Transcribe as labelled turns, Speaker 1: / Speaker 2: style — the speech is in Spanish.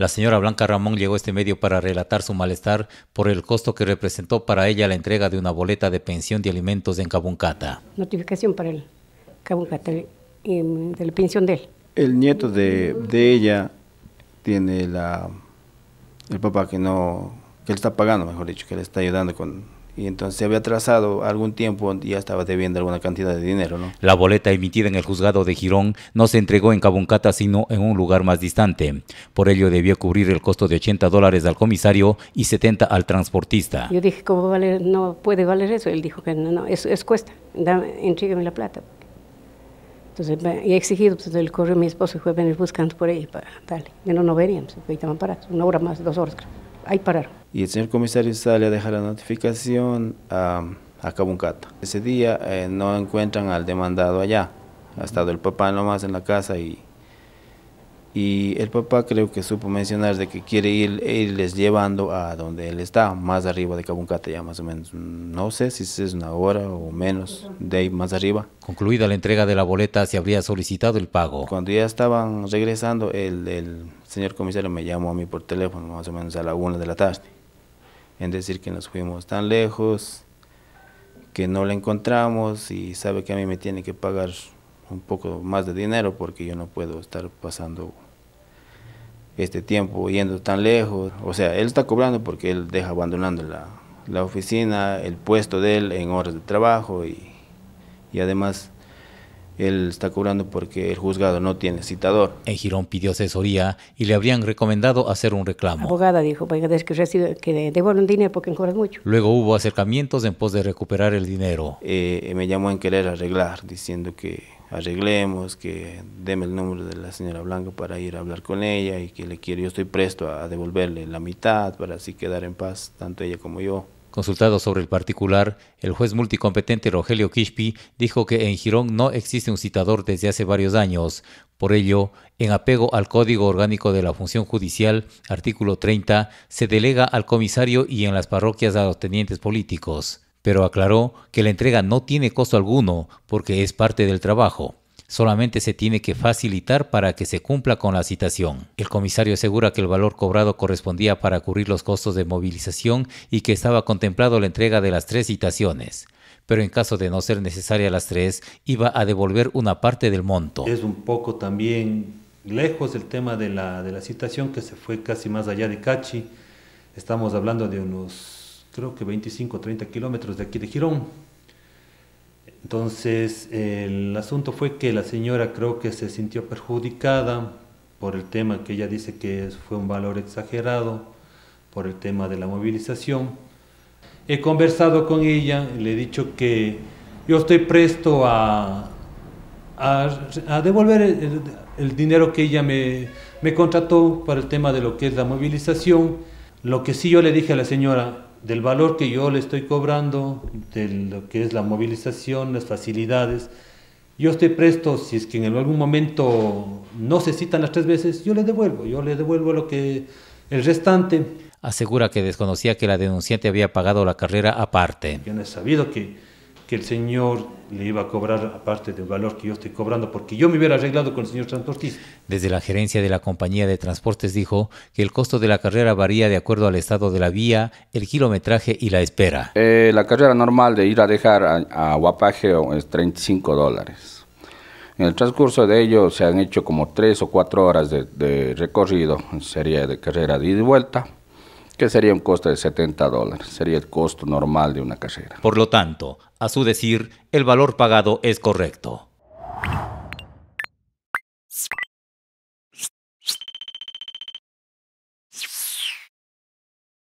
Speaker 1: La señora Blanca Ramón llegó este medio para relatar su malestar por el costo que representó para ella la entrega de una boleta de pensión de alimentos en Cabuncata.
Speaker 2: Notificación para el Cabuncata em, de la pensión de él.
Speaker 1: El nieto de, de ella
Speaker 3: tiene la el papá que no que él está pagando, mejor dicho, que le está ayudando con y entonces se había atrasado algún tiempo y ya estaba debiendo alguna cantidad de dinero. ¿no?
Speaker 1: La boleta emitida en el juzgado de Girón no se entregó en Caboncata, sino en un lugar más distante. Por ello debió cubrir el costo de 80 dólares al comisario y 70 al transportista.
Speaker 2: Yo dije, ¿cómo vale? no puede valer eso? Él dijo que no, no, eso es cuesta, Dame, la plata. Entonces, y he exigido, entonces pues, el correo mi esposo fue a venir buscando por ahí para darle. no no, no ahí estaban parados, una hora más, dos horas creo ahí parar.
Speaker 3: Y el señor comisario sale a dejar la notificación a, a Cabuncata. Ese día eh, no encuentran al demandado allá. Ha estado el papá nomás en la casa y y el papá creo que supo mencionar de que quiere ir, irles llevando a donde él está, más arriba de Cabuncate ya más o menos, no sé si es una hora o menos, de ahí más arriba. Concluida la entrega de la
Speaker 1: boleta, se habría solicitado el pago.
Speaker 3: Cuando ya estaban regresando, el, el señor comisario me llamó a mí por teléfono, más o menos a la una de la tarde, en decir que nos fuimos tan lejos, que no la encontramos y sabe que a mí me tiene que pagar un poco más de dinero porque yo no puedo estar pasando este tiempo yendo tan lejos. O sea, él está cobrando porque él deja abandonando la, oficina, el puesto de él en horas de trabajo y, y además
Speaker 1: él está cobrando porque el juzgado no tiene citador. En Girón pidió asesoría y le habrían recomendado hacer un reclamo. La
Speaker 2: abogada dijo, es que, recibe, que dinero porque cobran mucho.
Speaker 1: Luego hubo acercamientos en pos de recuperar el dinero. Eh, me llamó en querer arreglar, diciendo que
Speaker 3: arreglemos, que deme el número de la señora Blanca para ir a hablar con ella y que le quiero, yo estoy presto a devolverle la mitad para así quedar en paz, tanto ella como yo.
Speaker 1: Consultado sobre el particular, el juez multicompetente Rogelio Quispi dijo que en Girón no existe un citador desde hace varios años. Por ello, en apego al Código Orgánico de la Función Judicial, artículo 30, se delega al comisario y en las parroquias a los tenientes políticos. Pero aclaró que la entrega no tiene costo alguno porque es parte del trabajo solamente se tiene que facilitar para que se cumpla con la citación. El comisario asegura que el valor cobrado correspondía para cubrir los costos de movilización y que estaba contemplado la entrega de las tres citaciones pero en caso de no ser necesaria las tres, iba a devolver una parte del monto.
Speaker 4: Es un poco también lejos el tema de la, de la citación que se fue casi más allá de Cachi. Estamos hablando de unos, creo que 25 o 30 kilómetros de aquí de Girón. Entonces, el asunto fue que la señora creo que se sintió perjudicada por el tema que ella dice que fue un valor exagerado, por el tema de la movilización. He conversado con ella, le he dicho que yo estoy presto a, a, devolver el, dinero que ella me, me contrató para el tema de lo que es la movilización. Lo que sí yo le dije a la señora, del valor que yo le estoy cobrando, de lo que es la movilización, las facilidades. Yo estoy presto, si es que en algún momento no se citan las tres veces, yo le devuelvo, yo le devuelvo lo que el restante.
Speaker 1: Asegura que desconocía que la denunciante había pagado la carrera
Speaker 4: aparte. sabido que que el señor le iba a cobrar aparte del valor que yo estoy cobrando, porque yo me hubiera arreglado con el señor Santortiz. Desde
Speaker 1: la gerencia de la compañía de transportes dijo que el costo de la carrera varía de acuerdo al estado de la vía, el kilometraje y la espera.
Speaker 3: Eh, la carrera normal de ir a dejar a, Guapajeo es 35 dólares. En el transcurso de ello se han hecho como 3 o 4 horas de, de recorrido, sería de carrera de ida y vuelta que sería un costo de 70 dólares, sería el costo normal
Speaker 1: de una carrera. Por lo tanto, a su decir, el valor pagado es correcto.